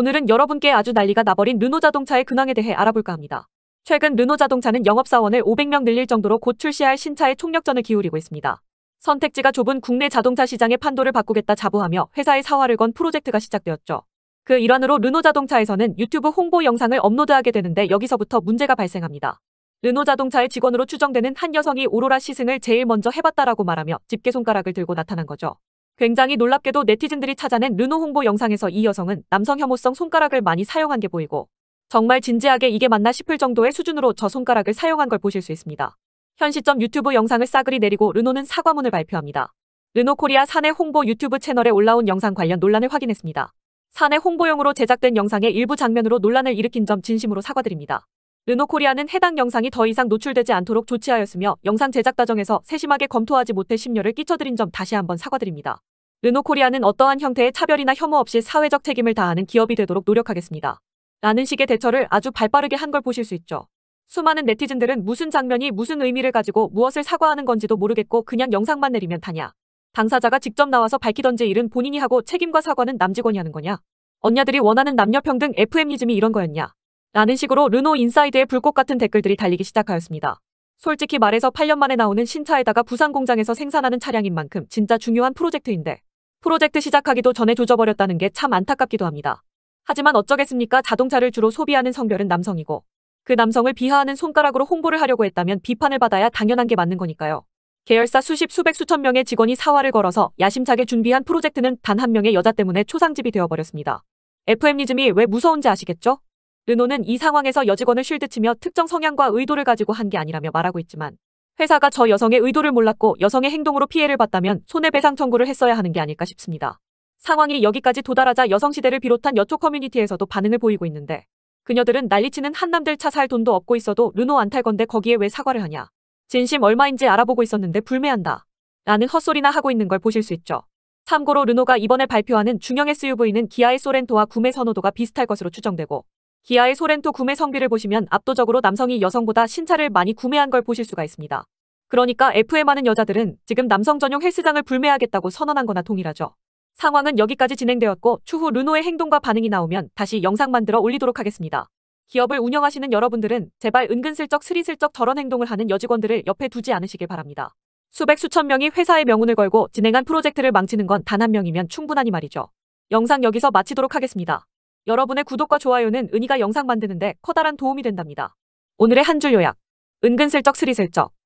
오늘은 여러분께 아주 난리가 나버린 르노자동차의 근황에 대해 알아볼까 합니다. 최근 르노자동차는 영업사원을 500명 늘릴 정도로 곧 출시할 신차에 총력전을 기울이고 있습니다. 선택지가 좁은 국내 자동차 시장의 판도를 바꾸겠다 자부하며 회사의 사활을 건 프로젝트가 시작되었죠. 그 일환으로 르노자동차에서는 유튜브 홍보 영상을 업로드하게 되는데 여기서부터 문제가 발생합니다. 르노자동차의 직원으로 추정되는 한 여성이 오로라 시승을 제일 먼저 해봤다라고 말하며 집게 손가락을 들고 나타난 거죠. 굉장히 놀랍게도 네티즌들이 찾아낸 르노 홍보 영상에서 이 여성은 남성 혐오성 손가락을 많이 사용한 게 보이고 정말 진지하게 이게 맞나 싶을 정도의 수준으로 저 손가락을 사용한 걸 보실 수 있습니다. 현 시점 유튜브 영상을 싸그리 내리고 르노는 사과문을 발표합니다. 르노 코리아 사내 홍보 유튜브 채널에 올라온 영상 관련 논란을 확인했습니다. 사내 홍보용으로 제작된 영상의 일부 장면으로 논란을 일으킨 점 진심으로 사과드립니다. 르노 코리아는 해당 영상이 더 이상 노출되지 않도록 조치하였으며 영상 제작 과정에서 세심하게 검토하지 못해 심려를 끼쳐드린 점 다시 한번 사과드립니다. 르노코리아는 어떠한 형태의 차별이나 혐오 없이 사회적 책임을 다하는 기업이 되도록 노력하겠습니다. 라는 식의 대처를 아주 발빠르게 한 걸 보실 수 있죠. 수많은 네티즌들은 무슨 장면이 무슨 의미를 가지고 무엇을 사과하는 건지도 모르겠고 그냥 영상만 내리면 다냐. 당사자가 직접 나와서 밝히던지 일은 본인이 하고 책임과 사과는 남직원이 하는 거냐. 언냐들이 원하는 남녀평등 FM이즘이 이런 거였냐. 라는 식으로 르노 인사이드의 불꽃 같은 댓글들이 달리기 시작하였습니다. 솔직히 말해서 8년 만에 나오는 신차에다가 부산 공장에서 생산하는 차량인 만큼 진짜 중요한 프로젝트인데 프로젝트 시작하기도 전에 조져버렸다는 게 참 안타깝기도 합니다. 하지만 어쩌겠습니까? 자동차를 주로 소비하는 성별은 남성이고 그 남성을 비하하는 손가락으로 홍보를 하려고 했다면 비판을 받아야 당연한 게 맞는 거니까요. 계열사 수십 수백 수천 명의 직원이 사활을 걸어서 야심차게 준비한 프로젝트는 단 한 명의 여자 때문에 초상집이 되어버렸습니다. FM리즘이 왜 무서운지 아시겠죠? 르노는 이 상황에서 여직원을 쉴드치며 특정 성향과 의도를 가지고 한 게 아니라며 말하고 있지만 회사가 저 여성의 의도를 몰랐고 여성의 행동으로 피해를 봤다면 손해배상 청구를 했어야 하는 게 아닐까 싶습니다. 상황이 여기까지 도달하자 여성시대를 비롯한 여초 커뮤니티에서도 반응을 보이고 있는데 그녀들은 난리치는 한남들 차 살 돈도 없고 있어도 르노 안탈 건데 거기에 왜 사과를 하냐. 진심 얼마인지 알아보고 있었는데 불매한다. 라는 헛소리나 하고 있는 걸 보실 수 있죠. 참고로 르노가 이번에 발표하는 중형 SUV는 기아의 소렌토와 구매 선호도가 비슷할 것으로 추정되고 기아의 소렌토 구매 성비를 보시면 압도적으로 남성이 여성보다 신차를 많이 구매한 걸 보실 수가 있습니다. 그러니까 F에 많은 여자들은 지금 남성 전용 헬스장을 불매하겠다고 선언한 거나 동일하죠. 상황은 여기까지 진행되었고 추후 르노의 행동과 반응이 나오면 다시 영상 만들어 올리도록 하겠습니다. 기업을 운영하시는 여러분들은 제발 은근슬쩍 스리슬쩍 저런 행동을 하는 여직원들을 옆에 두지 않으시길 바랍니다. 수백 수천 명이 회사의 명운을 걸고 진행한 프로젝트를 망치는 건 단 한 명이면 충분하니 말이죠. 영상 여기서 마치도록 하겠습니다. 여러분의 구독과 좋아요는 은희가 영상 만드는데 커다란 도움이 된답니다. 오늘의 한 줄 요약. 은근슬쩍 스리슬쩍.